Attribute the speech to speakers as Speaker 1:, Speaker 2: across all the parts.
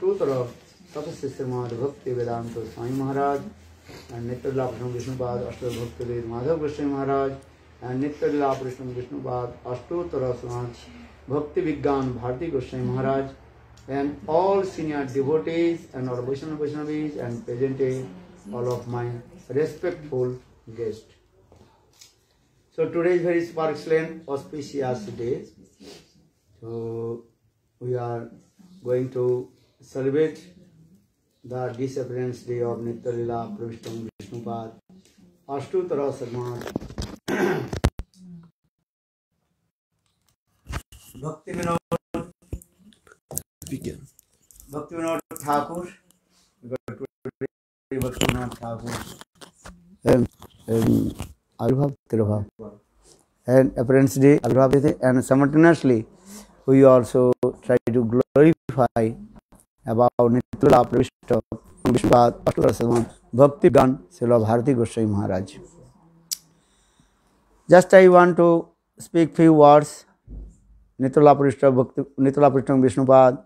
Speaker 1: To तरफ तपस्या से महाद भक्ति वेदांत स्वामी महाराज एंड नित्य लाभ कृष्ण विष्णुपाद अष्टो भक्त वेद माधव कृष्ण महाराज एंड नित्य लाभ कृष्ण विष्णुपाद अष्टो तरफ Bhakti Vigyan Bharati Goswami Maharaj and all senior devotees and all Vaishnava Vaishnavis and presenting all of my respectful guests. So today is very excellent auspicious day. So we are going to celebrate the disappearance day of Nitya Pravishtam Vishnupad, Ashtutara Sarmad, Bhakti Vinod, Begin. Bhakti Vinod Thakur, Bhakti Vinod Thakur, and, and Arubhav Tirubhav, and appearance day, Arubhav, and simultaneously we also try to glorify about Bhakti गान Shrila Bharati Goswami Maharaj just I want to speak few words पृष्ठ भक्ति पृष्ठ विष्णुपाद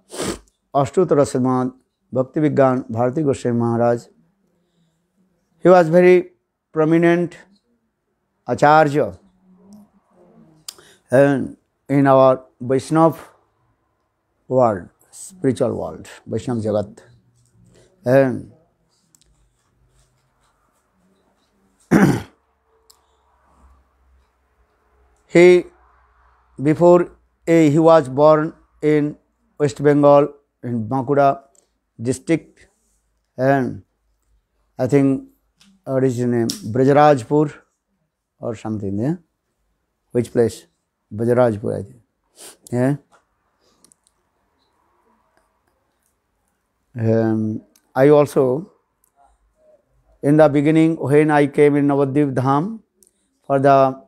Speaker 1: अष्टुत Srimad Bhakti Vigyan Bharati Goswami Maharaj he was very prominent acharya in our Vaishnav world spiritual world, Vaishnav Jagat. And he, before a, he was born in West Bengal, in Bankura district, and I think what is his name, Brajrajpur or something, yeah? Which place? Brajrajpur, I think. Yeah? um, I also in the beginning when I came in Navadvip Dham for the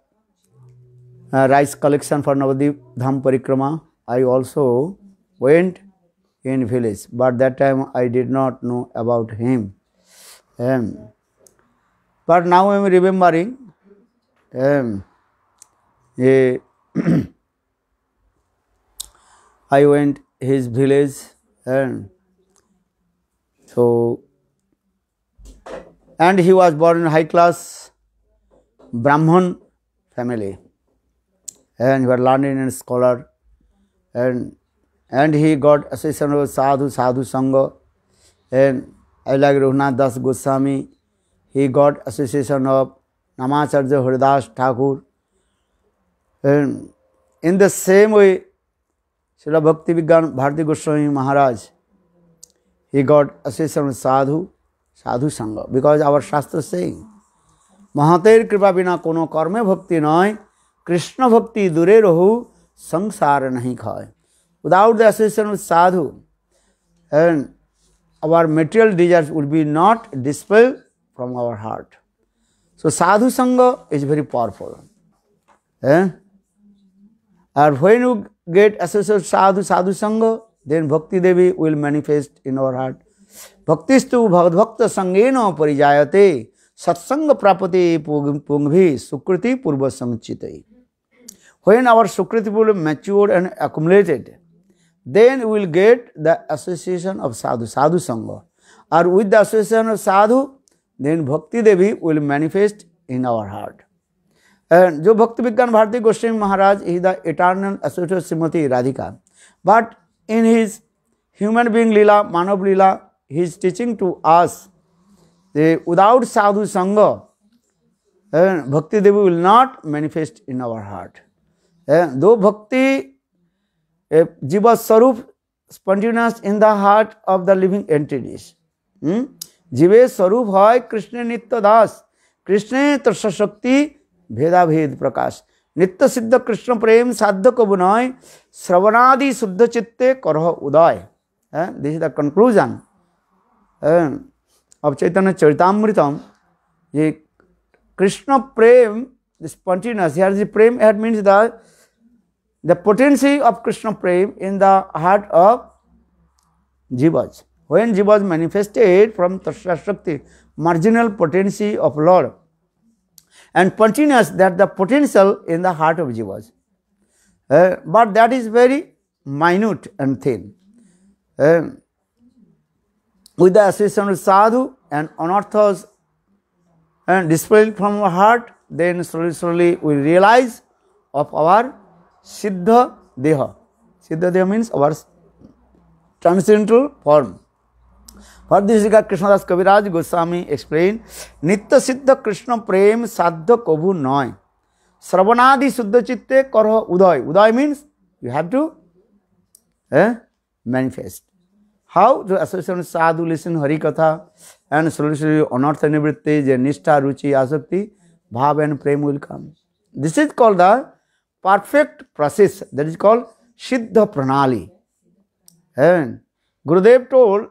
Speaker 1: uh, rice collection for Navadvip Dham Parikrama, I also went in village, but that time I did not know about him. Um, but now I am remembering um, a I went his village and So, and he was born in high class Brahman family and he was learned and scholar and and he got association of sadhu sadhu sangha and I like Raghunath Das Goswami he got association of Namacharya Haridas Thakur and in the same way shila Bhakti Vigyan bharti Goswami Maharaj He got association with sadhu, sadhu sangha. Because our Shastra saying, mahater kripa bina kono karme bhakti noy, Krishna bhakti dure rahu samsara nahi khaya. Without the assistance of sadhu, and our material desires would be not dispelled from our heart. So sadhu sangha is very powerful. Eh? And when you get associated sadhu, sadhu sangha, then Bhakti Devi will manifest in our heart भक्तिस्तु भगवभक्त संगे न परिजायते सत्संग प्राप्ति पुंग भी सुकृति पूर्व समुचित when our sukriti will mature and accumulated then will get the association of sadhu sadhu sang or with the association of sadhu then Bhakti Devi will manifest in our heart and जो Bhakti Vigyan Bharati Goswami Maharaj is the eternal association Shrimati Radhika but in his human being lila manav lila he is teaching to us that without sadhu sangha eh, bhakti devi will not manifest in our heart eh, though bhakti eh, jiva sarup spontaneous in the heart of the living entities hmm? sarup hai Krishna है das, Krishna दास shakti, त्रशक्ति भेदाभेद prakash. नित्य सिद्ध कृष्ण प्रेम साध्य को बुनाय श्रवणादि शुद्ध चित्ते करह उदय this is the conclusion of Chaitanya Charitamritam ये कृष्ण प्रेम दिस प्रेम हेट means the the potency of Krishna prem in the heart of jivas when jivas manifested from तस्या shakti marginal potency of Lord and continuous that the potential in the heart of jivas. Uh, but that is very minute and thin. Uh, with the assistance of sadhu and unorthos and dispelled from our heart, then slowly, slowly we realize of our siddha deha. Siddha deha means our transcendental form. हरदिशिका Krishnadas Kaviraj Goswami explain नित्य सिद्ध कृष्ण प्रेम साध्य कभु नय श्रवणादि शुद्ध चित्ते कर उदय उदय means you have to manifest how to association sadhu listen Hari katha and solution अनर्थ निवृत्ति जे निष्ठा ruchi asakti bhav and prem will come this is called the perfect process that is called siddha pranali Gurudev told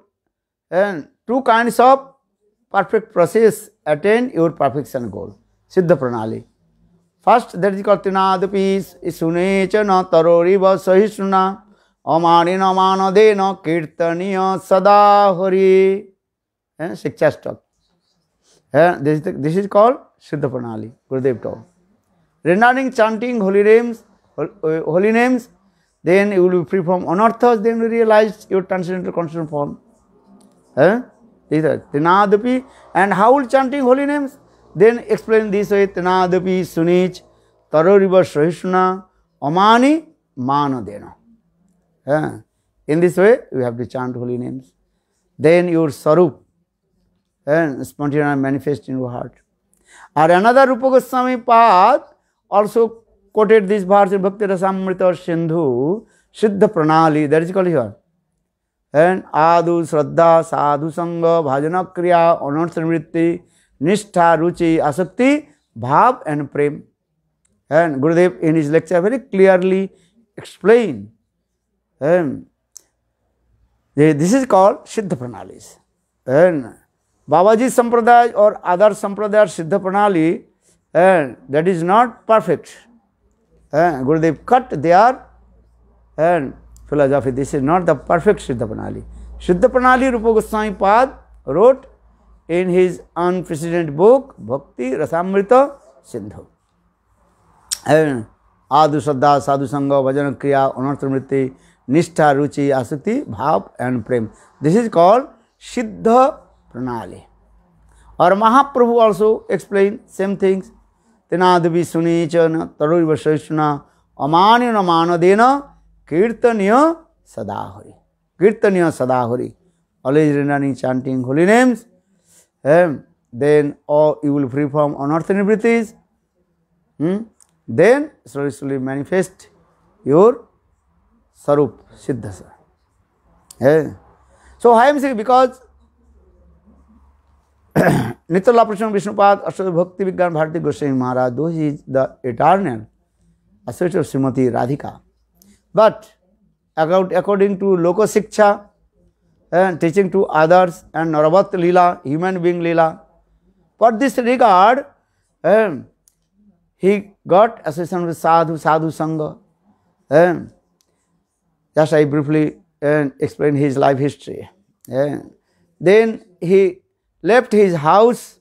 Speaker 1: and two kinds of perfect process attend your perfection goal siddha pranali first दर्ज कर तिनाद piece सुने च न तरोरी व सही सुना अमान अमान दे न कीर्तनीय सदा हरि है शिक्षा stock this is called siddha pranali Gurudev talk regarding chanting holy names holy names then you will be free from anarth then you realize your transcendental constant form त्रिनादपि and how chanting holy names then explain this way त्रिनादपि सुनीच तरोरिव सहिष्णा अमानी मान देना in this way you have to chant holy names then your swarup spontaneous manifest in your heart और another Rup Goswami पाद ऑल्सो कोटेड दिस भारत भक्ति रसामृत और Sindhu siddha pranali is call your and आदु श्रद्धा साधु संग भजन क्रिया अनर्थवृत्ति निष्ठा ruchi asakti bhav and prem and Gurudev in is lecture very clearly explain and this is called siddha pranali and बाबाजी संप्रदाय और आदर्श sampradaya siddha pranali and that is not perfect Gurudev cut they are and philosophy. This is not the perfect Siddha Pranali. Siddha Pranali Rupa Goswami Pad wrote in his unprecedented book Bhakti Rasamrita Sindhu. And आदु श्रद्धा साधु संग भजन क्रिया अनर्थमृति nishtha ruchi asakti bhav and prem this is called siddha pranali और Mahaprabhu also explain same things तेनादि सुनीचन तरुण सहिष्णुना अमान्य न मानदेन कीर्तन्य सदाहरी कीर्तन्य सदाहरी always returning chanting holy names then you will free from anarth निवृत्तिज then slowly slowly manifest your swarup siddha sir so I am see because नित्यला प्रश्न विष्णुपाद अष्ट Bhakti Vigyan Bharati Goswami Maharaj though is the eternal associate Shrimati Radhika But about according to shiksha and teaching to others and narabat lila human being lila for this regard, um, he got association with sadhu, sadhu sangha. Um, just I briefly um, explain his life history. Um, then he left his house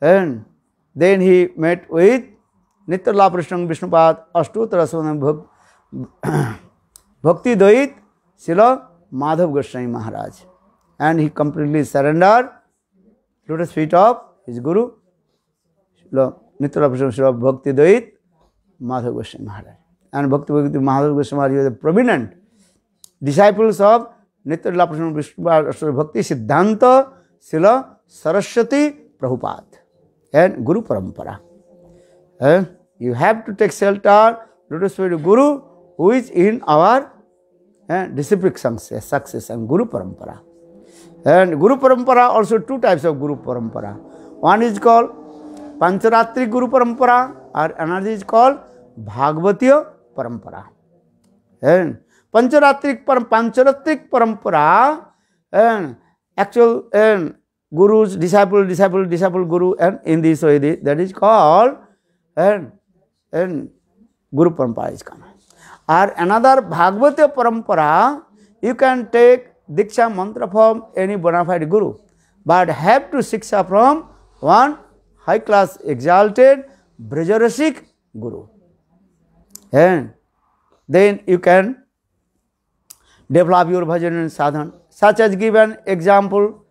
Speaker 1: and um, then he met with Nityalaprishnang Vishnupad Ashtutra Svanam Bhakti Bhakti द्वैत शिल Madhav Goswami Maharaj and he completely surrender lotus feet of his guru नित्र भक्ति द्वैत Madhav Goswami Maharaj and Bhakti Bhakti Madhav Goswami Maharaj prominent disciples of नित्रला प्रसन्न विष्णु भक्ति सिद्धांत शिल Saraswati Prabhupada and guru parampara you have to take shelter lotus feet guru who is in our uh, disciplic succession, Guru Parampara. And Guru Parampara, also two types of Guru Parampara. One is called Pancharatri Guru Parampara, or another is called Bhagavatiya Parampara. And Pancharatric, Pancharatric Parampara, and actual and gurus, disciple, disciple, disciple, guru, and in this way, that is called and, and Guru Parampara is coming. Or another Bhagavata parampara, you can take Diksha mantra from any bona fide guru, but have to Siksha from one high class exalted Brajarasik guru. And then you can develop your bhajan and sadhan, such as given example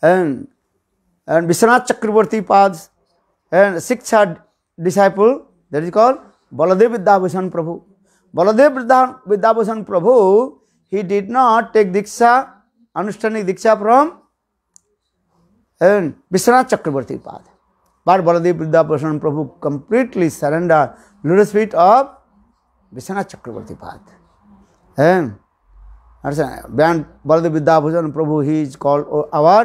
Speaker 1: and and Vishwanath Chakravarti Pad's and Siksha disciple that is called Baladev Vidyabhushan Prabhu Baladev Vidya Vidyabhushan Prabhu he did not take diksha अनुष्ठानिक diksha from Vishwanath Chakravarti pad बार Baladev Vidyabhushan Prabhu completely surrender leadership of Vishwanath Chakravarti pad अच्छा, Baladev Vidyabhushan Prabhu he is called our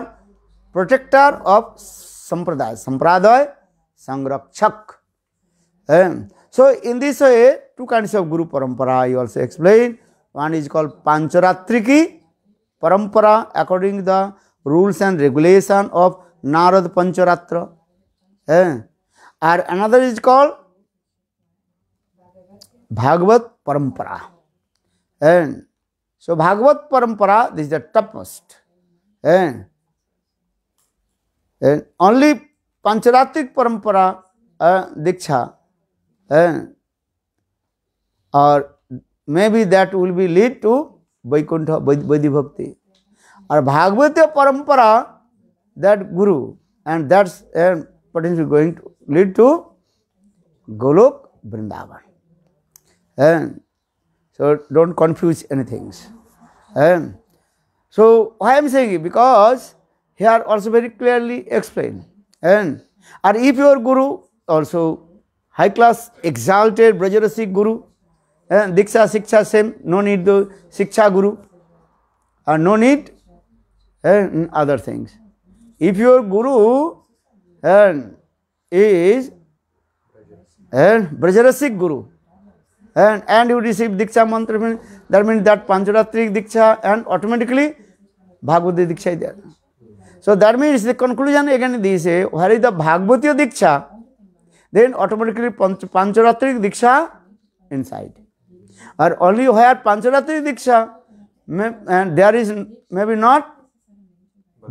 Speaker 1: protector of sampradaya sampradaya संरक्षक So in this way, two kinds of Guru Parampara I also explained. One is called Pancharatriki Parampara according to the rules and regulation of Narad Pancharatra. Eh? And another is called Bhagavat Parampara. And so Bhagavat Parampara, this is the topmost. And, and only Pancharatric Parampara uh, Diksha और may be that will be lead to Vaikuntha वैदि भक्ति और Bhagavat parampara that guru and that's and patents going to lead to Golok Vrindavan so don't confuse any things so I am saying because he are also very clearly explain and or if your guru also high class exalted ब्रजरसिक गुरु दीक्षा शिक्षा same no need the shiksha guru or no need other things if your guru is Brajrasik guru and and you receive diksha mantra mean that mean that pancharatrik diksha and automatically bhagavati diksha so that means the conclusion again this where is the bhagavatiya diksha then automatically panch Pancharatric Diksha inside. Or only where Pancharatric Diksha, may, and there is maybe not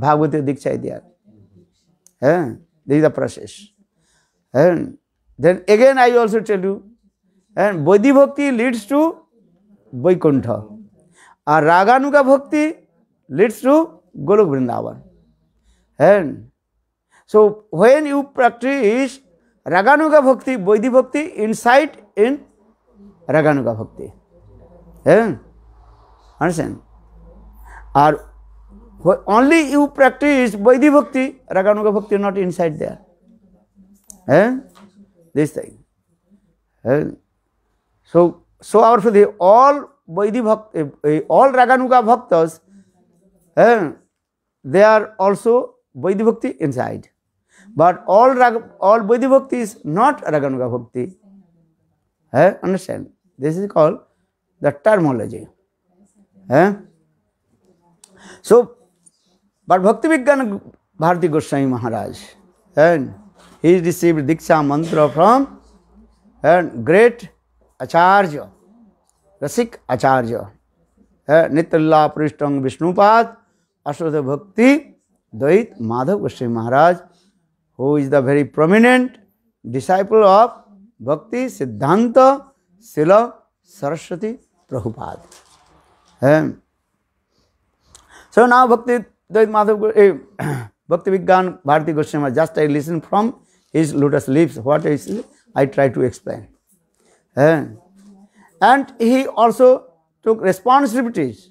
Speaker 1: Bhagavati Diksha there. Yeah, this is the process. And then again I also tell you, and Bodhi Bhakti leads to Vaikuntha. Or Raganuga Bhakti leads to Golok Vrindavan. And so when you practice raganuga bhakti vaidhi भक्ति insight इन रागानुगा भक्ति और only you practice बैदी bhakti raganuga bhakti not in insight there this thing so so our for the all vaidhi bhakta all raganuga bhakta they are also in inside But all, all Bodhi Bhakti is not Raganuga Bhakti. Eh? Understand? This is called the terminology. Eh? So, but Bhakti Vigyan Bharati Goswami Maharaj, and he received Diksha Mantra from and great Acharya, Rasik Acharya, Nitrala Prishtam Vishnupad, Ashwata Bhakti, Dvait Madhav Goswami Maharaj, who is the very prominent disciple of Bhakti Siddhanta Sila Saraswati Prabhupada. Um, so now Bhakti eh, Bhakti Vigyan Bharati Goswami, just I listen from his lotus lips, what is I try to explain. Um, and he also took responsibilities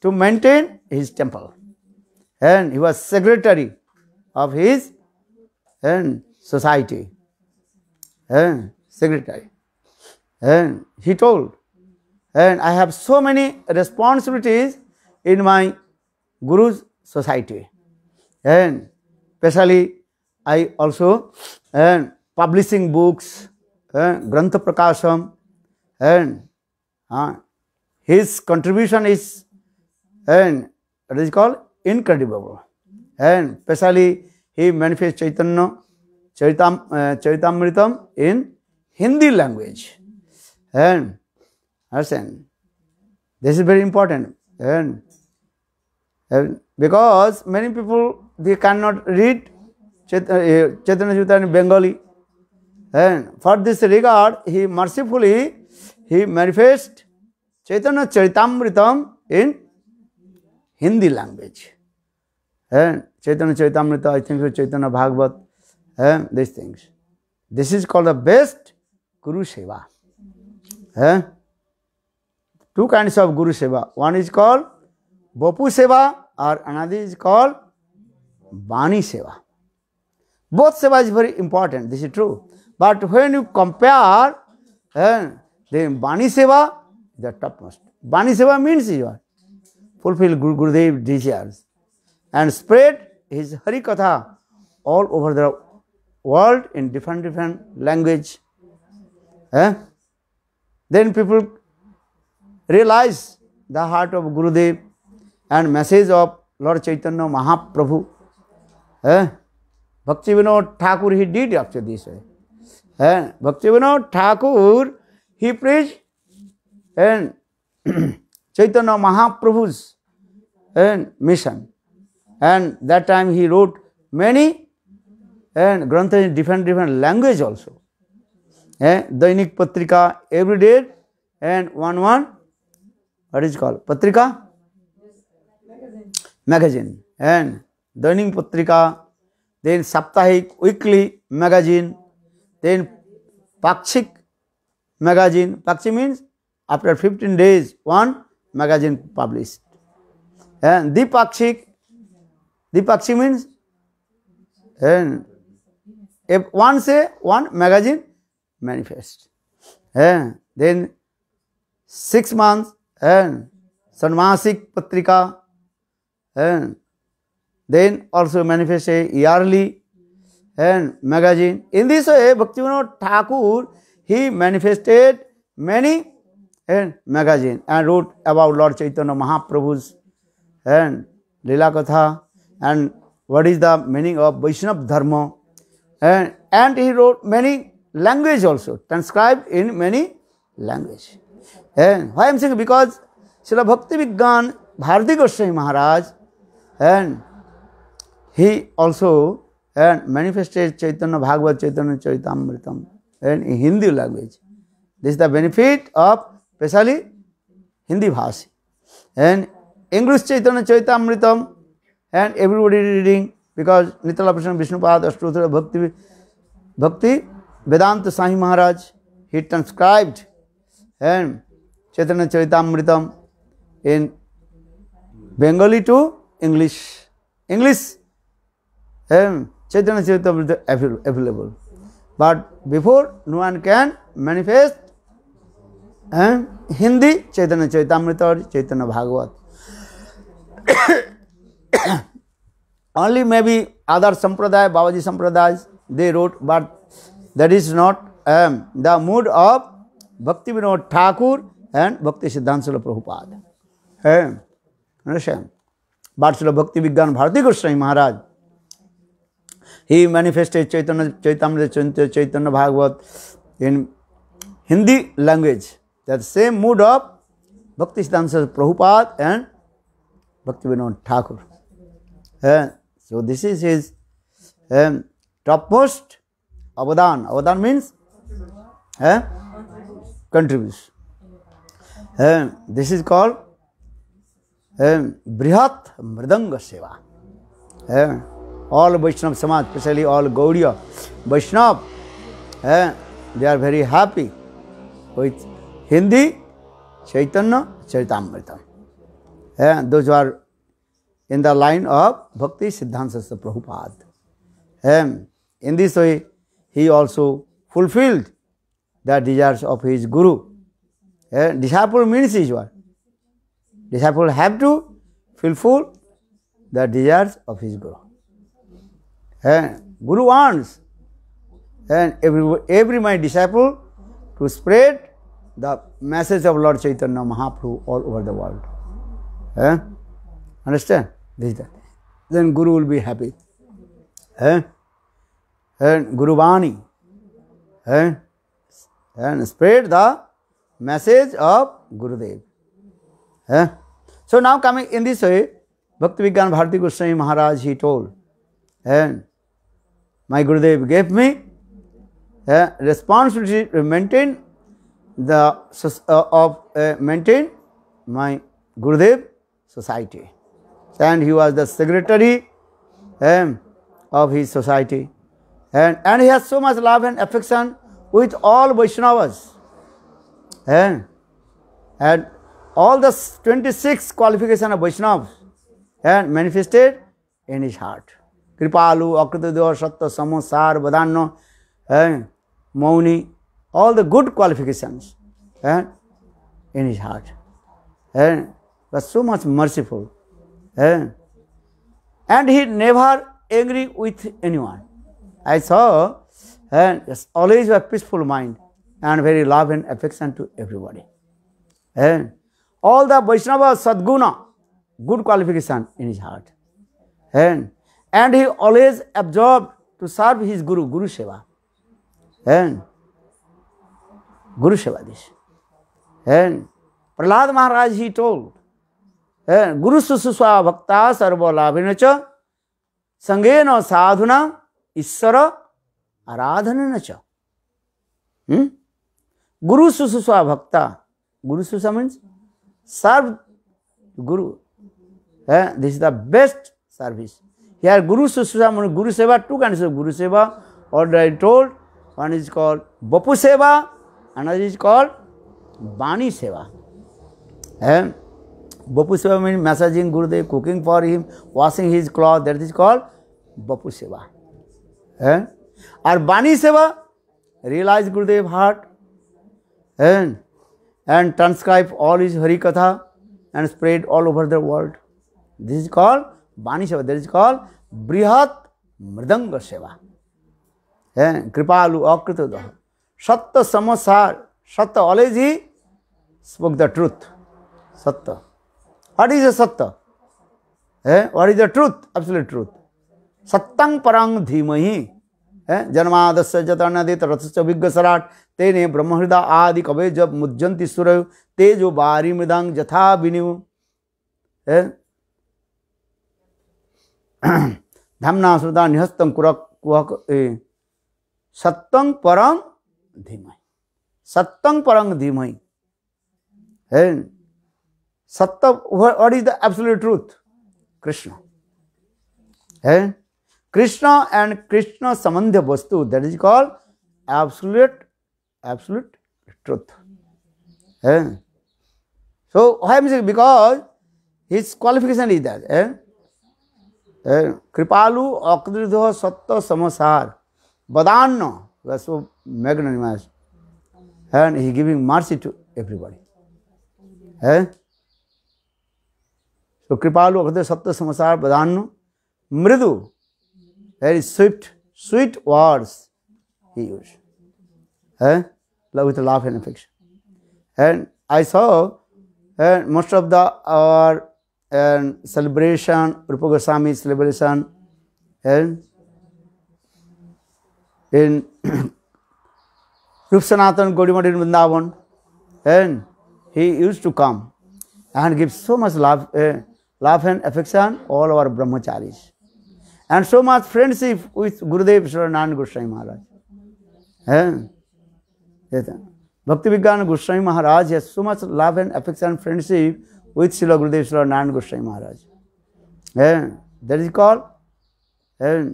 Speaker 1: to maintain his temple. And he was secretary of his and society and secretary. And he told, and I have so many responsibilities in my Guru's society. And especially I also and publishing books, and Grantha Prakasham, and uh, his contribution is and it is called incredible. And especially he manifest Chaitanya Charitam, uh, Charitamritam in Hindi language. And understand? This is very important. And, and because many people they cannot read Chaitanya Chaitanya in Bengali. And for this regard, he mercifully he manifests Chaitanya Charitamritam in Hindi language. And Chaitanya Chaitamrita, I think Chaitanya Bhagavat, eh? these things. This is called the best Guru Seva. Eh? Two kinds of Guru Seva. One is called Bapu Seva or another is called Bani Seva. Both Seva is very important, this is true. But when you compare, eh, the Bani Seva is the topmost. Bani Seva means you are fulfill Guru, Gurudev desires and spread his Harikatha all over the world in different different language. Eh? Then people realize the heart of Gurudev and message of Lord Chaitanya Mahaprabhu. Eh? Bhakti Vinod Thakur he did after this. Eh? Bhakti Vinod Thakur he preached and Chaitanya Mahaprabhu's and mission. and that time he wrote many and granthas in different different language also. Eh? Dainik Patrika every day and one one what is called Patrika magazine and Dainik Patrika then Saptahik weekly magazine then Pakshik magazine Pakshik means after 15 days one magazine published and Dipakshik Dipakshi means one say one magazine manifest then six month and shanmasik patrika and then also manifest yearly and magazine in this way Bhakti Vinod Thakur he manifested many and magazine and wrote about Lord Chaitanya Mahaprabhu's and lila katha and what is the meaning of Vaishnava Dharma. And, and he wrote many language also, transcribed in many language. And why I am saying because Srila Bhakti Vigyan Bharati Goswami Maharaj and he also and manifested Chaitanya Bhagavat Chaitanya Chaitamritam and in Hindi language. This is the benefit of especially Hindi Bhasi. And English Chaitanya Charitamritam and everybody reading because Nitala Prasad Vishnupad Ashtotra Bhakti Bhakti Vedanta Sahi Maharaj he transcribed and Chaitanya Charitamritam in Bengali to English. English and Chaitanya Charitamrita available. But before no one can manifest and Hindi Chaitanya Charitamrita or Chaitanya Bhagavat. only maybe other sampradaya, Babaji sampradayas, they wrote, but that is not um, the mood of Bhakti Vinod Thakur and Bhakti Siddhansala prabhupad Um, understand? Bhatsula Bhakti Vigyan Bharati Goswami Maharaj. He manifested Chaitanya, Chaitanya, Chaitanya, Chaitanya Bhagavat in Hindi language. That same mood of Bhakti Siddhansala prabhupad and Bhakti Vinod Thakur. Uh, so, this is his um, topmost avadan. Avadan means uh, contributes. Uh, this is called um, Brihat Mridanga Seva. Uh, all Vaishnava Samaj, especially all Gaudiya Vaishnava, uh, they are very happy with Hindi, Chaitanya, Charitamrita. Uh, those who are in the line of Bhakti Siddhanta से Prabhupad um in this way he also fulfilled the desires of his guru disciple means is were disciple have to fulfil the desires of his guru guru wants and every every my disciple to spread the message of Lord Chaitanya Mahaprabhu all over the world understand भेज देते हैं then गुरु will be happy है गुरुवाणी है and spread the message of Gurudev है so now coming in this way Bhakta Vigyan Bharati Goswami Maharaj he told and my Gurudev gave me responsibility maintain the of maintain my Gurudev society and he was the secretary um, of his society. And, and he has so much love and affection with all Vaishnavas. And, um, and all the 26 qualifications of Vaishnavas and um, manifested in his heart. Kripalu, Akritadeva, Satya, Samo, Sar, Vadanna, um, Mauni, all the good qualifications and in his heart. And was so much merciful. And he never angry with any one I saw always a peaceful mind and very love and affection to everybody all the Vaishnav sadgun good qualification in his heart and he always absorb to serve his guru guru सेवा गुरु सेवा दिश प्रहलाद महाराज he told गुरु शुश्रुषा भक्ता सर्वलाभिन च संगे न साधुना ईश्वर आराधन न हम्म? गुरु शुश्रुषा भक्ता गुरु शुश्रुषा मीन्स सर्व गुरु है this is the best service यार गुरु शुश्रुषा मीन गुरु सेवा to kind guru seva all I told one is called vapu seva and is called vani seva है vapu seva mean massaging Gurudev cooking for him washing his cloth that is called vapu seva है और vani seva realise Gurudev heart and and transcribe all is Hari katha and spread all over the world this is called vani seva that is called बृहत मृदंग सेवा है कृपालु अकृत सत्य समसार सत्य always he spoke the truth satya what is a satta? What is a truth absolute truth truth. परंग धीमही dhimahi. जन्मादस्य जतानदे रथश्च विज्ञ सराट तेने ब्रह्महृदा आदि कवे जब मुज्जंति सुरय तेजो बारी मृदंग जथा विनिव धमना सुदा निहस्तम कुरक कुहक सत्तं परंग धीमहि सत्तं परंग धीमहि है सत्ता what is the absolute truth krishna hey krishna and krishna sambandha vastu that is called absolute absolute truth hey so why am saying because his qualification is that hey कृपालु अकृद सत्य समसार बदान्न so magnanimous and he giving mercy to everybody है तो कृपालु अगधे सप्त समाचार प्रदान मृदु very swift sweet words he use है love with laugh and affection and I saw and most of the our and celebration Rup Goswami celebration and in Rup Sanatan Gaudimath in Vrindavan and he use to come and give so much लाभ and love and affection, all our brahmacharis. And so much friendship with Gurudev Swaranand Goswami Maharaj. Yeah. Bhakti Vigyan Goswami Maharaj has so much love and affection and friendship with Srila Gurudev Swaranand Goswami Maharaj. Yeah. That is called yeah,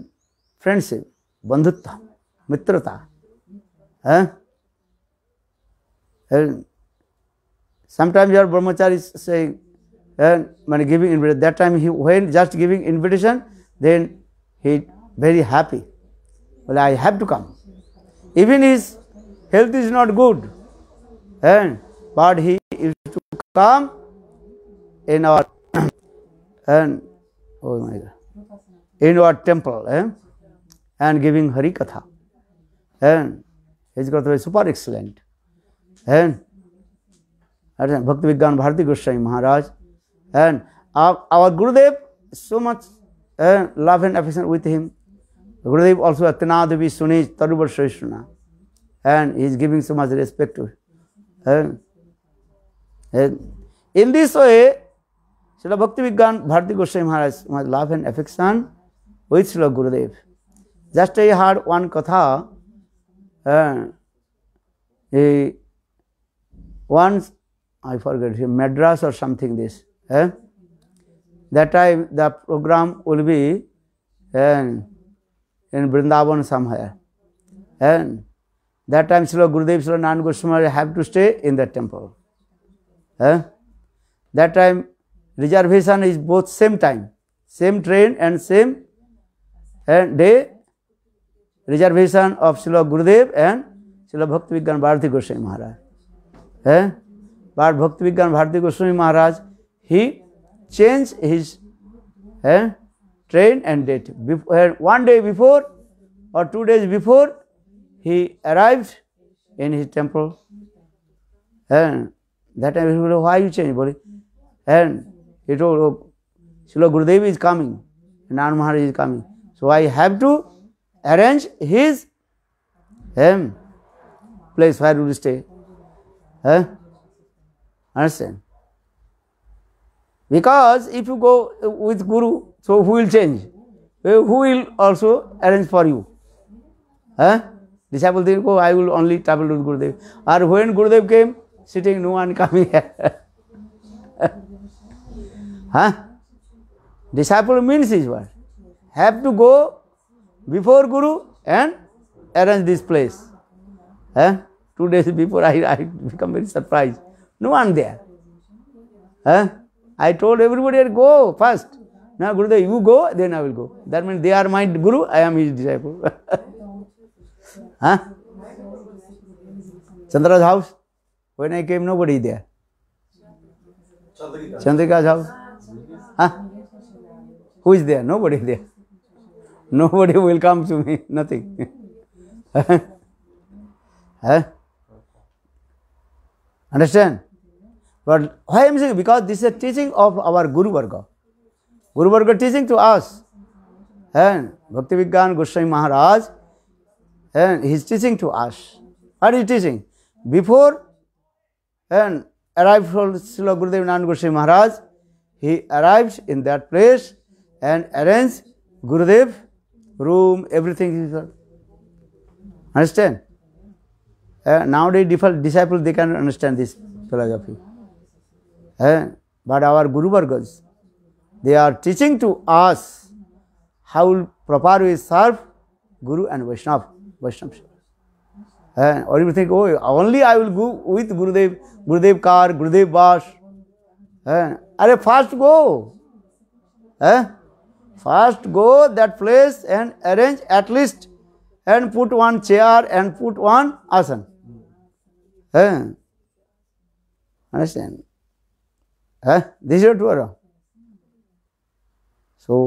Speaker 1: friendship, bandhutta, mitrata. Yeah. Yeah. Sometimes your brahmachari is saying, and when giving invitation. That time he when just giving invitation, then he very happy. Well, I have to come. Even his health is not good, and uh, but he used to come in our and oh my God, in our temple uh, and giving Hari Katha. And Uh, his Katha is super excellent. And Bhakti Vigyan Bharati Goswami Maharaj And our, our Gurudev, so much uh, love and affection with him. Gurudev also Atana Devi suni Tarubar Shrishuna. And he is giving so much respect to him. And in this way, Srila Bhakti Vigyan Bharati Goswami Maharaj, so much love and affection with Srila Gurudev. Just I heard one katha, uh, he, once, I forget, Madras or something this. eh? that time the program will be in, eh, in Vrindavan somewhere. And that time Sri Gurudev, Sri Nand Goswami have to stay in that temple. Eh? That time reservation is both same time, same train and same and eh, day reservation of Sri Gurudev and Sri Bhakti Vigyan Bharati Goswami Maharaj. Eh? But Bhakti Vigyan Bharati Goswami Maharaj he changed his eh, train and date. Eh, one day before or two days before, he arrived in his temple. And eh, that time he said, why you change And eh, he told, oh, Srila Gurudev is coming, Nan Maharaj is coming. So I have to arrange his um, place where you stay. Huh? Understand? Because if you go uh, with Guru, so who will change? Uh, who will also arrange for you? Huh? Disciple did go, I will only travel with Gurudev. Or when Gurudev came, sitting, no one coming here. huh? Disciple means is what? Have to go before Guru and arrange this place. Huh? Two days before I, I become very surprised. No one there. Huh? I told everybody, go first. Now Gurudev, you go, then I will go. That means they are my Guru, I am his disciple. huh? Chandra's house? When I came, nobody there. Chandrika's house? Huh? Who is there? Nobody there. Nobody will come to me, nothing. huh? Understand? But why I am saying? Because this is a teaching of our Guru Varga. Guru Varga teaching to us. And Bhakti Vigyan Goswami Maharaj, and he is teaching to us. What is teaching? Before and arrived from Srila Gurudev Nanak Goswami Maharaj, he arrived in that place and arranged Gurudev room, everything is there. Understand? Uh, nowadays, disciples they can understand this philosophy. Eh? But our Guru Vargas, they are teaching to us how proper we serve Guru and vaishnav vaishnav Eh? Or you think, oh, only I will go with Gurudev, Gurudev Kar, Gurudev Vash. Eh? Are fast go. Eh? First go that place and arrange at least and put one chair and put one asan. Eh? Understand? है this is to so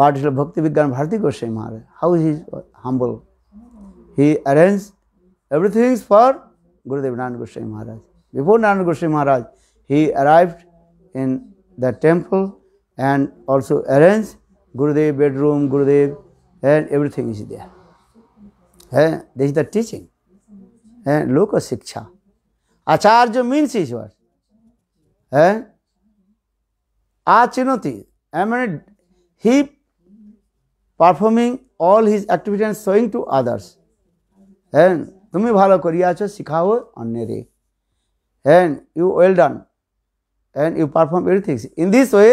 Speaker 1: Lord Srila Bhakti Vigyan Bharati Goswami Maharaj, how he is humble. He arranged everything for Gurudev Nanak Goswami Maharaj. Before Nanak Goswami Maharaj, he arrived in the temple and also arranged Gurudev bedroom, Gurudev and everything is there. And this is the teaching. And Loka Siksha. Acharya means his word. है આ ચિનોતી એમણે he performing all his activity and showing to others হ্যাঁ তুমি ভালো করিয়াছো শিখাও অন্যের হ্যাঁ ইউ ওয়েল ডান হ্যাঁ you perform everything in this way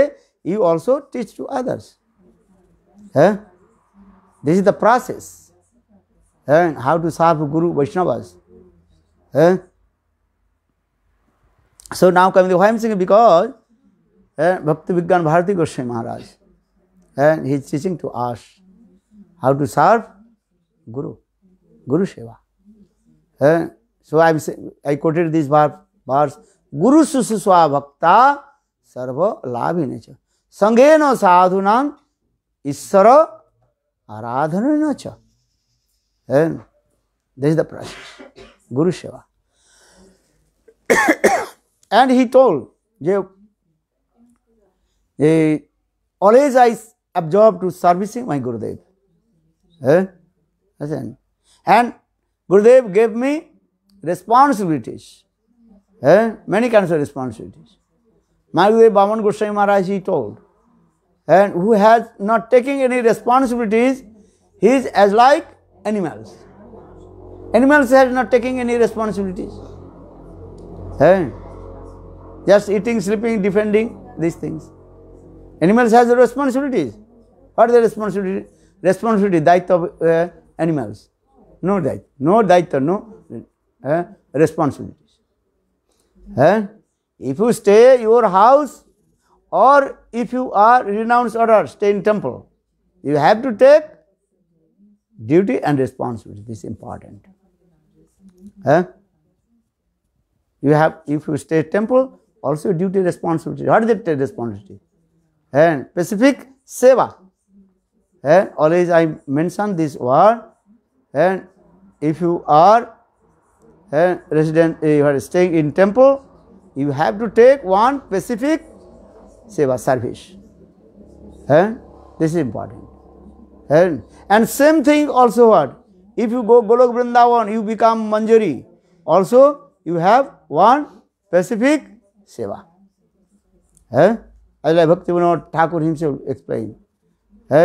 Speaker 1: you also teach to others হ্যাঁ দিস ইজ দ্য প্রসেস হ্যাঁ how to serve guru Vaishnavas হ্যাঁ So now coming to why I'm saying because uh, Bhakti Vigyan Bharati Goswami Maharaj, and he's teaching to us how to serve Guru, Guru Seva. Uh, so I'm saying, I quoted this verse, Guru Sususwa Bhakta Sarva Labhinacha. संगे न साधुनाम ईश्वर आराधन न च this the process गुरु सेवा And he told, yeah, always I absorb to servicing my Gurudev. Eh? And Gurudev gave me responsibilities, eh? many kinds of responsibilities. My Gurudev Bhavan Goswami Maharaj, he told, and who has not taking any responsibilities, he is as like animals. Animals has not taking any responsibilities. Eh? Just eating, sleeping, defending, these things. Animals has responsibilities. What is the responsibility? Responsibility, diet of uh, animals. No diet. no or no uh, responsibilities. Uh, if you stay your house or if you are renounce order, stay in temple, you have to take duty and responsibility. This is important. Uh, you have, if you stay temple, also duty responsibility. What is that responsibility? And specific seva. And always I mention this word. And if you are a resident, eh, you are staying in temple, you have to take one specific seva service. And this is important. And, and same thing also what? If you go Golok Vrindavan, you become Manjari. Also, you have one specific सेवा है अजय Bhakti Vinod Thakur himself explain है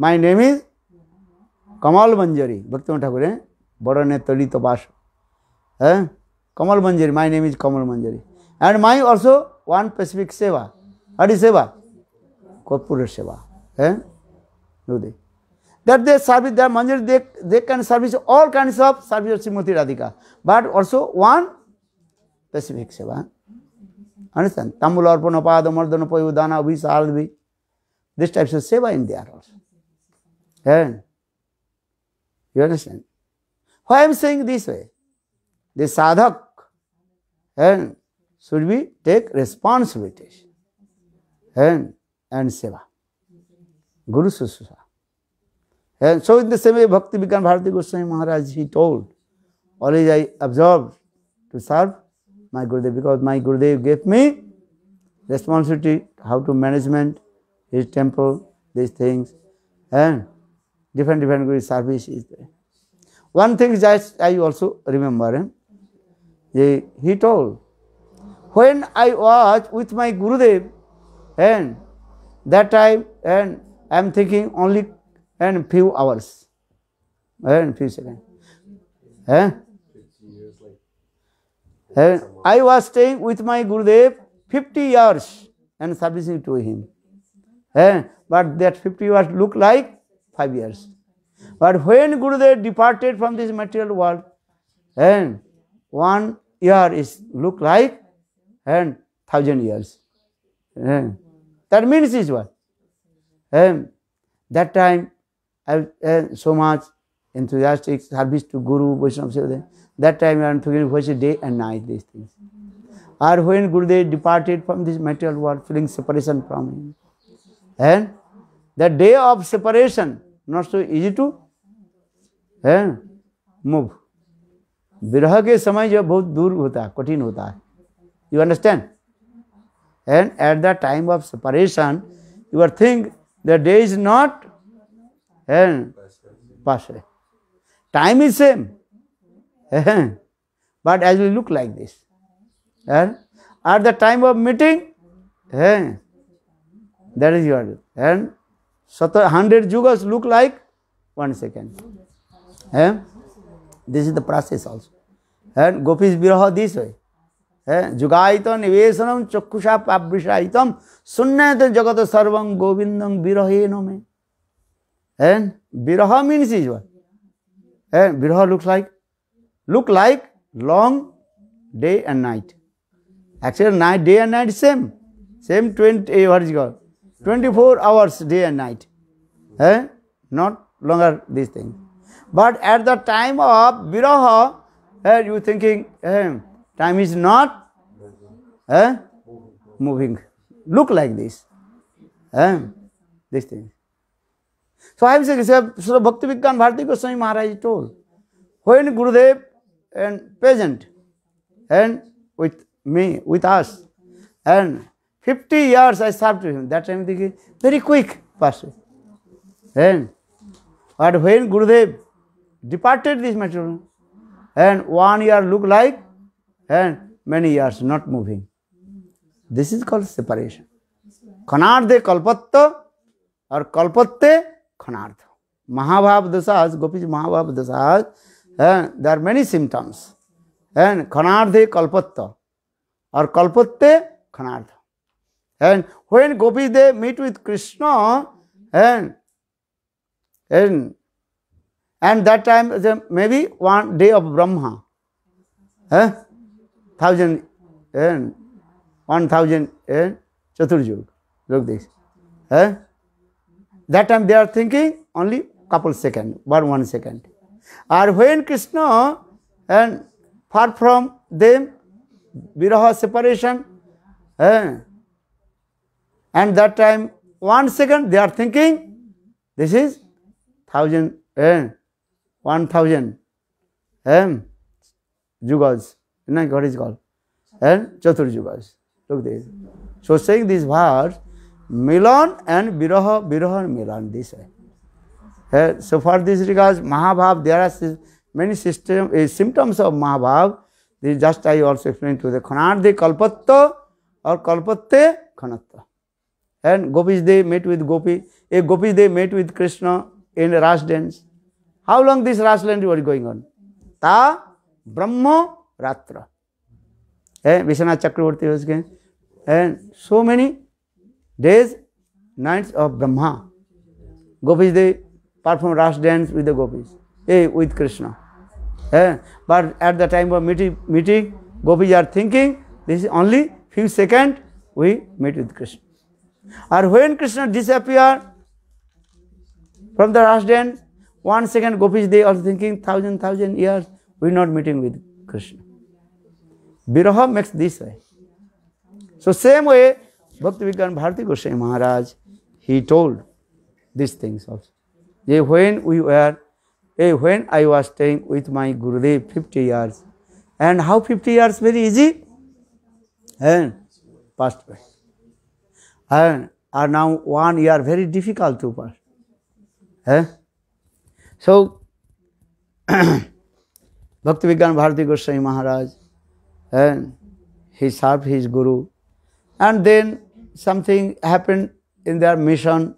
Speaker 1: my name is Kamal Manjari Bhakti Vinod Thakur है बड़ ने तली तपास है Kamal Manjari my name is Kamal Manjari and my also one specific seva Hari seva kapur seva है that they service they manjari they they can service all kind of service Shrimati Radhika but also one specific say understand tamul arpan pad mardan पोव दाना we साल भी this types of seva in there also you understand I am saying this way the sadhak and should be take responsibilities and and seva guru shushrusha and so in the same Bhakti Vigyan Bharati Goswami Maharaj he told all is I observe to serve my Gurudev because my Gurudev gave me responsibility how to management his temple, these things and different different service is there. One thing just I also remember, eh? he told, when I was with my Gurudev and that time and I am thinking only and few hours and few seconds. Eh? And I was staying with my Gurudev 50 years and servicing to him. And, but that 50 years looked like 5 years. But when Gurudev departed from this material world, and one year is look like and thousand years. And that means is what? And that time I, I so much enthusiastic service to Guru, Vaishnava, that time you are thinking was day and night these things. Or when Gurudev departed from this material world, feeling separation from him. And the day of separation, not so easy to and move. विरह के समय जो बहुत दूर होता है कठिन होता है you understand and at the time of separation you are think the day is not end pass है time is same but as we look like this and at the time of meeting that is your and so 100 yugas look like one second this is the process also and gopis viraha this way जुगायित निवेशनम चक्षुषा पावृषायितम सुन्नत जगत सर्वं गोविंदम विरहे नो में and virah means is one And eh, Virha looks like? Look like long day and night. Actually, night, day and night same. Same 20, eh, what is it called? 24 hours day and night. Eh? Not longer this thing. But at the time of Viraha, eh, you thinking, eh, time is not eh, moving. Look like this. Eh? This thing. So I am saying, Sir, Bhakti Vikram Bharati Goswami Maharaj told, when Gurudev and peasant and with me, with us, and 50 years I served him. That time the very quick passed. And but when Gurudev departed this material, and one year look like and many years not moving. This is called separation. Kanarde kalpatta or kalpatte kshanardh mahabhav dasha gopi ji mahabhav dasha and there many symptoms and kshanardh a kalpatya or kalpatya kshanarth and when gopi they meet with Krishna and and and that time may be one day of Brahma thousand and one thousand and chaturyug लोग देख है That time they are thinking only couple second, but one second. And when Krishna and far from them, viraha separation, eh? and that time one second they are thinking this is thousand and eh? one thousand and jugas, eh, yugas, called, and eh, chatur Look this. So saying this verse, Milan and Viraha, Viraha and Milan, this way. Uh, so for this regards, Mahabhav, there are many system, uh, symptoms of Mahabhav. This just I also explained to the Khanardi Kalpatta or Kalpatte Khanatta. And Gopis they met with Gopi, a eh, Gopis they met with Krishna in a dance. How long this Ras dance was going on? Ta Brahma Ratra. Eh, Vishwanath Chakravarti was again. And so many days, nights of Brahma. Gopis, they perform rash dance with the gopis, eh, with Krishna. Eh? But at the time of meeting, meeting, gopis are thinking, this is only few seconds we meet with Krishna. Or when Krishna disappear from the rash dance, one second gopis, they are thinking thousand, thousand years, we are not meeting with Krishna. Viraha makes this way. So same way, Bhakti Vikan Bharati Goswami Maharaj, he told these things also. when we were, hey, when I was staying with my Gurudev 50 years, and how 50 years very easy? And passed away. And are now one year very difficult to pass. Eh? So, Bhakti Vigyan Bharati Goswami Maharaj, and he served his guru. And then something happened in their mission.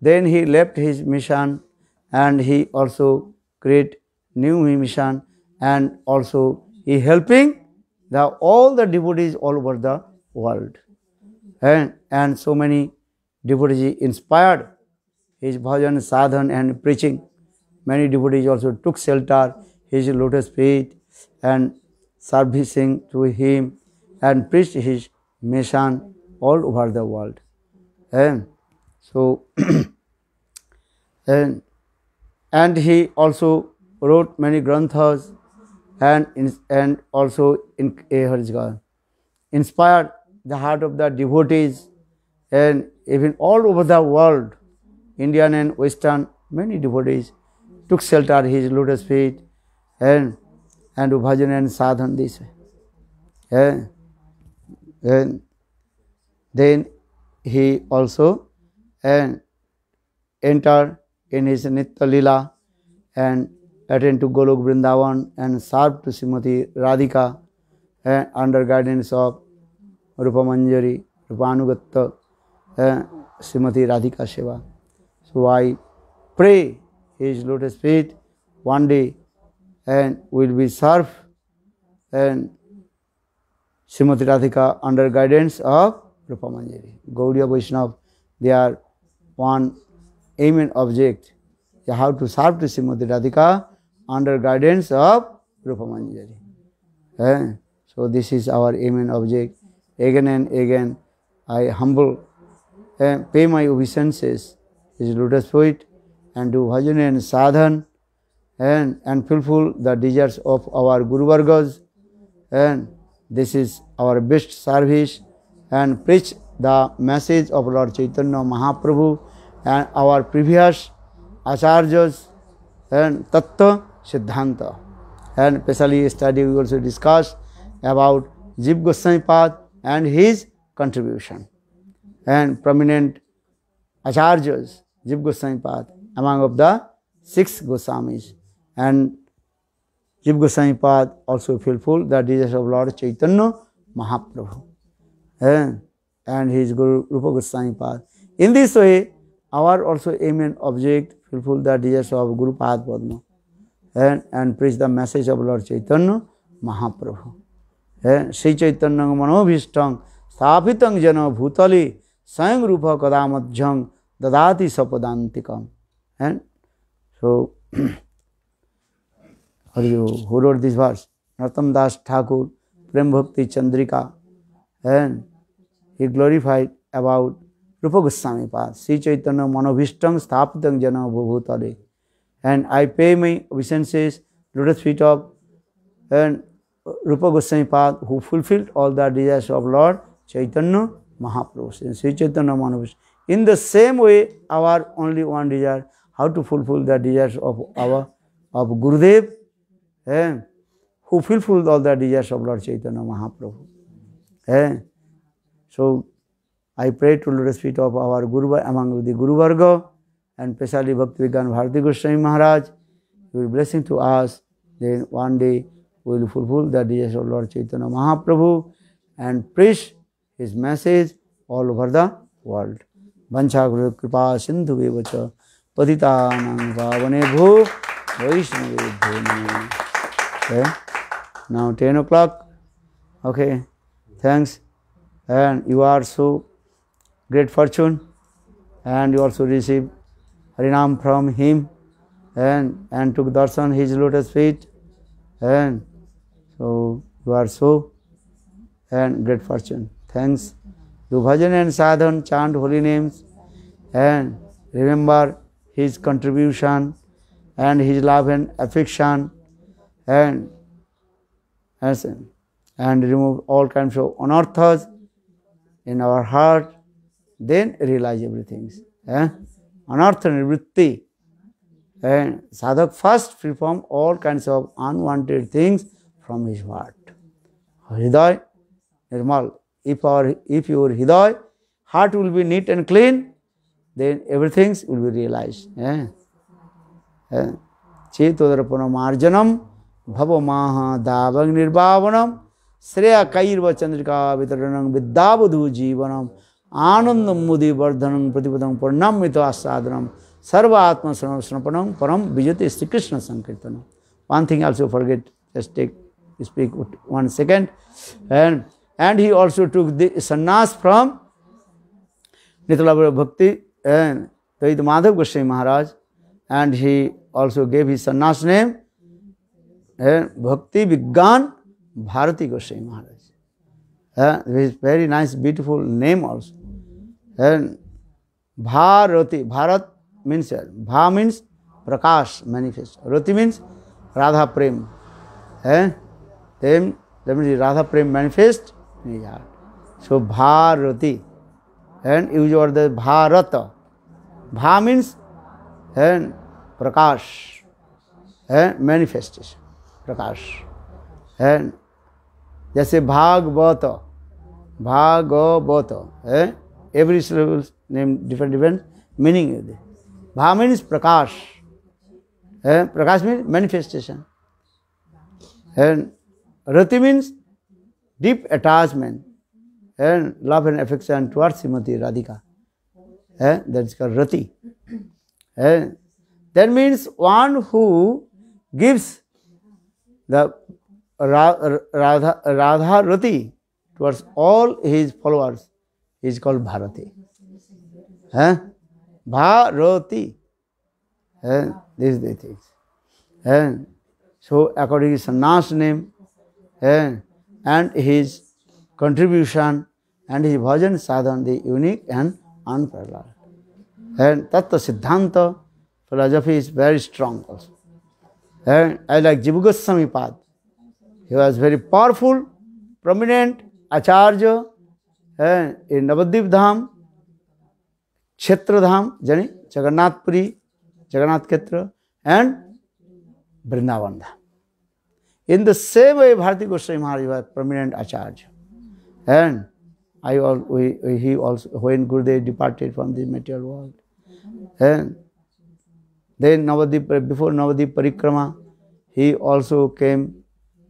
Speaker 1: Then he left his mission and he also create new mission and also he helping the all the devotees all over the world. And, and so many devotees inspired his bhajan, sadhan and preaching. Many devotees also took shelter, his lotus feet and servicing to him and preached his mission all over the world. And so, and, and he also wrote many granthas and, and also in, uh, inspired the heart of the devotees and even all over the world, Indian and Western, many devotees took shelter his lotus feet and and bhajan and sadhan this And, and then he also and enter in his Nitya Lila and attend to Golok Vrindavan and serve to Srimati Radhika and under guidance of Rupamanjari, Rupanugatta, and Srimati Radhika Shiva. So I pray his lotus feet one day and will be served and Srimati Radhika under guidance of Rupa Manjari. Gaudiya Vaishnava, they are one aim and object. You have to serve to Srimati Radhika under guidance of Rupa Manjari. Yeah. So this is our aim and object. Again and again, I humble, uh, pay my obeisances, his lotus feet, and do bhajan and sadhan, and, and fulfill the desires of our Guru Vargas. And this is our best service. and preach the message of Lord Chaitanya Mahaprabhu and our previous acharyas and tattva siddhanta and especially study we also discuss about Jib Goswami Pad and his contribution and prominent acharyas Jib Goswami Pad among of the six Goswamis and Jib Goswami Pad also fulfilled the desires of Lord Chaitanya Mahaprabhu. And his guru Rup Goswami pad in this way our also am and object fulfil the desires of guru pad padma and preach the message of Lord Chaitanya Mahaprabhu Shri Chaitanya मनोभीष्ट स्थापित जन भूतले स्वयं रूप कदा मध्यम ददाति सपदांतिकम and so और यू हुरोर दिस वर्ष नर्तम दास Thakur Prem Bhakti Chandrika and he glorified about Rupa Goswami path, Sri Chaitanya Manavishtam Sthapitam Jana Bhutale. And I pay my obeisances, lotus feet of and Rupa Goswami path who fulfilled all the desires of Lord Chaitanya Mahaprabhu and Sri Chaitanya Manavishtam. In the same way, our only one desire, how to fulfill the desires of our of Gurudev, eh, who fulfilled all the desires of Lord Chaitanya Mahaprabhu. Eh? So, I pray to the Spirit of our Guru among the Guru Varga and especially Bhakti Vigyan Bharati Goswami Maharaj, your blessing to us. Then one day we will fulfill the desire of Lord Chaitanya Mahaprabhu and preach his message all over the world. Vancha Guru Kripa Sindhu Vivacha Patitanam Pavane Bhu Vaishnavi Okay. Now 10 o'clock. Okay. Thanks and you are so great fortune and you also receive Harinam from him and, and took darshan his lotus feet and so you are so and great fortune. Thanks. Do bhajan and sadhan, chant holy names and remember his contribution and his love and affection and and remove all kinds of unorthodox. in our heart, then realize everything. Eh? Anarthana vritti. And sadhak first perform all kinds of unwanted things from his heart. Hidai, Nirmal. If, our, if your Hidai heart will be neat and clean, then everything will be realized. Eh? Eh? bhava maha दावग nirbhavanam. श्रेय कैर्व चंद्रिका वितरण विद्यावधु जीवनम आनंद मुदी वर्धन प्रतिपदम पूर्णम मिथुआसाधनम सर्वात्म समर्पणम परम विजते श्री कृष्ण संकीर्तन one thing also forget just take speak one second and and he also to दन्नास फ्रॉम नितला Bhakti and to Madhav Goswami Maharaj and he also gave he sannyas name Bhakti Vigyan Bharati Goswami Maharaj. Uh, with very nice, beautiful name also. And Bharati, Bharat means, Bha means Prakash manifest. Rati means Radha Prem. And then, that means Radha Prem manifest in his heart. So Bharati. And use word the Bharata. Bha means and Prakash. And manifestation. Prakash. And जैसे भागवत भागवत है every syllable name different different meaning bhag means prakash है prakash means manifestation and rati means deep attachment and love and affection toward Shrimati Radhika है that is called rati है that means one who gives the Radha, Radha Rati towards all his followers is called Bharati. Huh? Bharati. Huh? These the things. Huh? So according to his name huh? and his contribution and his bhajan sadhan, the unique and unparalleled. And Tattva Siddhanta philosophy is very strong also. And I like Jiva Goswami Pad. He was very powerful, prominent Acharya and in Navadip Dham, Kshetra Dham, Jani, Jagannath Puri, Jagannath Kshetra and Vrindavan Dham. In the same way, Bharati Goswami Maharaj was prominent Acharya. And I all, we, we, he also, when Gurudev departed from the material world. And then Navadip, before Navadip Parikrama, he also came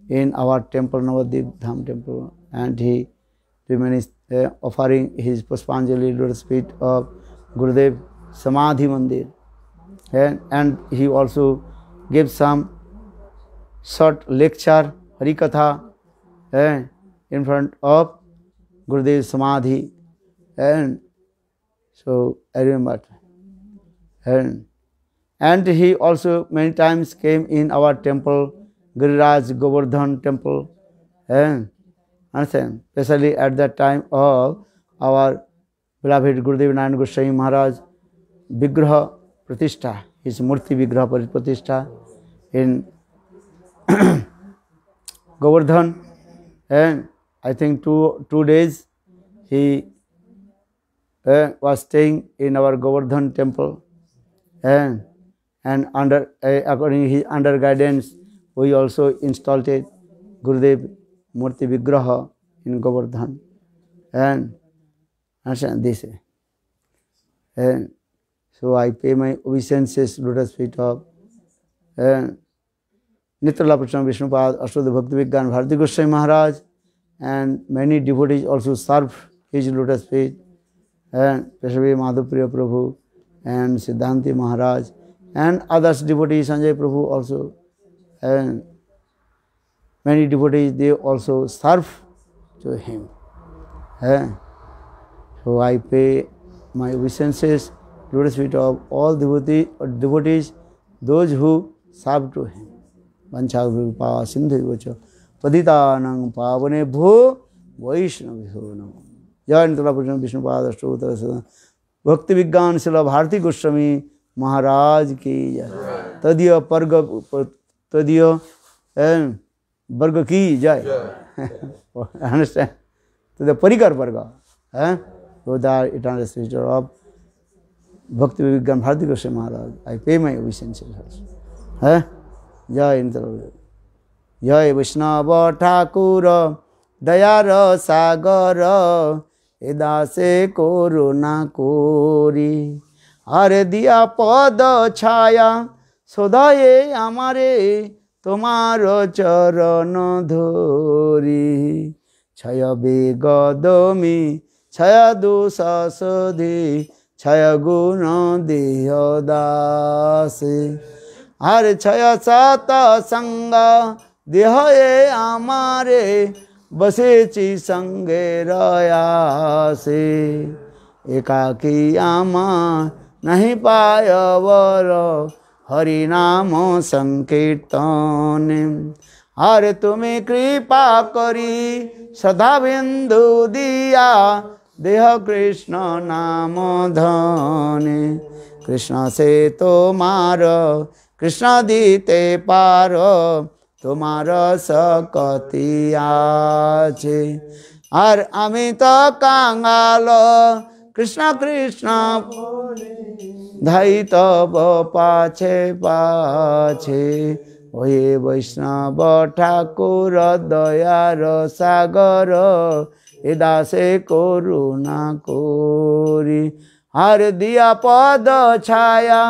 Speaker 1: in our temple, Navadip Dham temple, and he remains uh, offering his Puspanjali to the feet of Gurudev Samadhi Mandir. And, and he also gives some short lecture, Harikatha, uh, in front of Gurudev Samadhi. And so I remember. And, and he also many times came in our temple Giriraj Govardhan temple. And understand? Especially at that time of our beloved Gurudev Nayan Goswami Maharaj, Vigraha Pratishtha, his Murti Vigraha Pratishtha in Govardhan. And I think two, two days he uh, was staying in our Govardhan temple. And, and under, uh, according to his under guidance, we also installed Gurudev Murti Vigraha in Govardhan. And understand this. And so I pay my obeisances, lotus feet of and Nitrala Prasana Vishnupad, Ashwada Bhakti Vigyan Bharati Goswami Maharaj, and many devotees also serve his lotus feet, and Prashavi Madhupriya Prabhu, and Siddhanti Maharaj, and others devotees, Sanjay Prabhu also. and many devotees they also serve to him. Uh, so I pay my obeisances, lotus feet of all devotees, or devotees those who serve to him. Vanchagrupa Sindhu Vacha Paditanang Pavane Bho Vaishnavyo Namo. जयंतलाभूषण विष्णुपाद अष्टोत्तर भक्ति विज्ञान शिला भारती गोस्वामी महाराज की जय तदीय पर्ग तो दियो वर्ग की जय तो दे परिकर वर्ग है तो दर स्पीचर ऑफ भक्ति विज्ञान भारती कृष्ण महाराज आई पे माई विशेष है जय इंद्र जय वैष्णव ठाकुर দয়ার ए এ দাসে করুণা कोरी हर दिया पद छाया সদায়ে আমারে তোমার চরণ ধরি ছয় বেগদমি ছয় দুসদি ছয় গুণ দেহ দাস আর ছয় সাত সঙ্গ দেহ আমারে বসেছি সঙ্গে রয়াসে একাকি আমার নাহি পায় বর हरिनाम संकीर्तन हर तुम्हें कृपा करी श्रद्धा बिंदु दिया देह कृष्ण नाम धन कृष्ण से तुम्हार तो कृष्ण दीते पार তোমার সকতি আছে আর আমি তো কৃষ্ণ কৃষ্ণ ধৈতব পাছে পাছে ওয়ে বৈষ্ণব ঠাকুর দয়ার সাগর এ দাসে করুণা করি আর দিয়া পদ ছায়া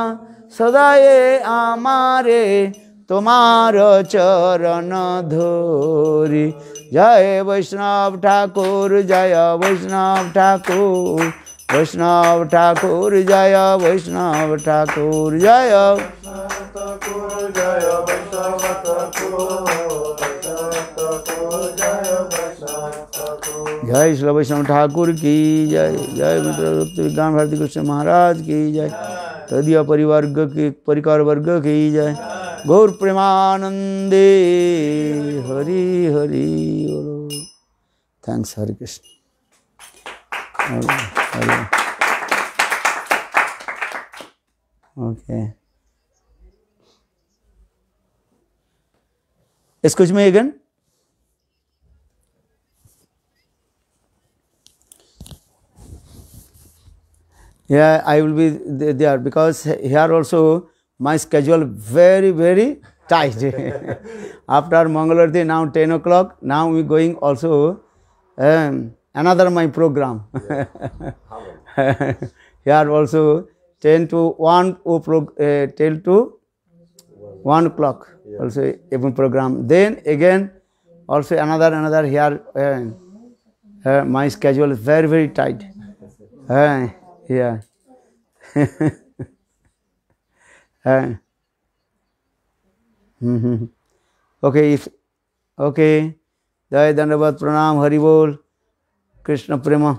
Speaker 1: সদায়ে আমারে তোমার চরণ ধরি জয় বৈষ্ণব ঠাকুর জয় বৈষ্ণব ঠাকুর वैष्णव ठाकुर जय वैष्णव ठाकुर जय जय श्री वैष्णव ठाकुर की जय जय मित्र विज्ञान भारती कृष्ण महाराज की जय तदीय परिवार की परिकार वर्ग की जय गौर प्रेमानंदे हरि हरि थैंक्स हरे कृष्ण ओके इस कुछ में अगन या I will be there because here also my schedule very very tight after मंगलवार दिन now ten o'clock now we going also another my program. Yeah. Here also 10 to 1 uh, oh, eh, till to 1 o'clock yeah. also even program. Then again also another another here uh, uh, my schedule is very very tight. Uh, yeah. uh, mm -hmm. Okay, if okay, Jai Dandavat Pranam Haribol. Krishna Prem